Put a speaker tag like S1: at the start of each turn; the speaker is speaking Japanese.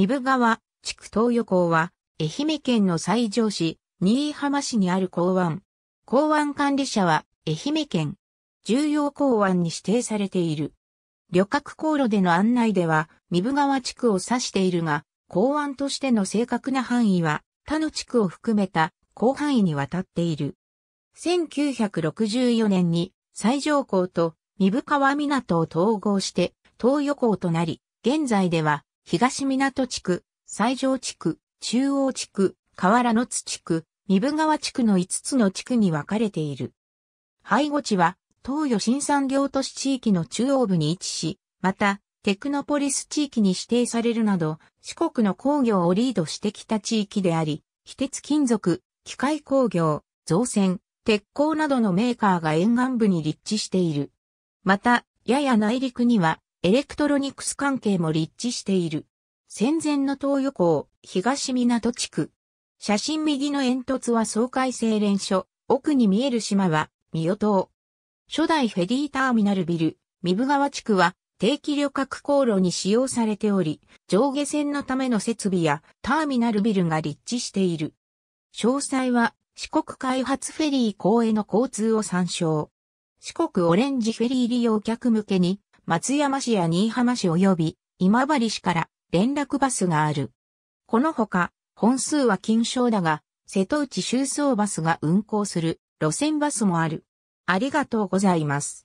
S1: 三部川、地区東予
S2: 港
S3: は、愛媛県の西条市、新居浜市にある港湾。港湾管理者は、愛媛県、重要港湾に指定されている。旅客航路での案内では、三部川地区を指しているが、港湾としての正確な範囲は、他の地区を含めた広範囲にわたっている。1964年に西条港と三部川港を統合して東予港となり、現在では東港地区、西条地区、中央地区、河原野津地区、三分川地区の5つの地区に分かれている。背後地は、東予新産業都市地域の中央部に位置し、また、テクノポリス地域に指定されるなど、四国の工業をリードしてきた地域であり、非鉄金属、機械工業、造船、鉄鋼などのメーカーが沿岸部に立地している。また、やや内陸にはエレクトロニクス関係も立地している。戦前の東予港、東港地区。写真右の煙突は総海精錬所、奥に見える島は、三代島。初代フェリーターミナルビル、三部川地区は、定期旅客航路に使用されており、上下線のための設備やターミナルビルが立地している。詳細は、四国開発フェリー港への交通を参照。四国オレンジフェリー利用客向けに松山市や新居浜市及び今治市から連絡バスがある。このほか、本数は金賞だが、瀬戸内周走バスが運行する路線バ
S2: ス
S1: もある。ありがとうございます。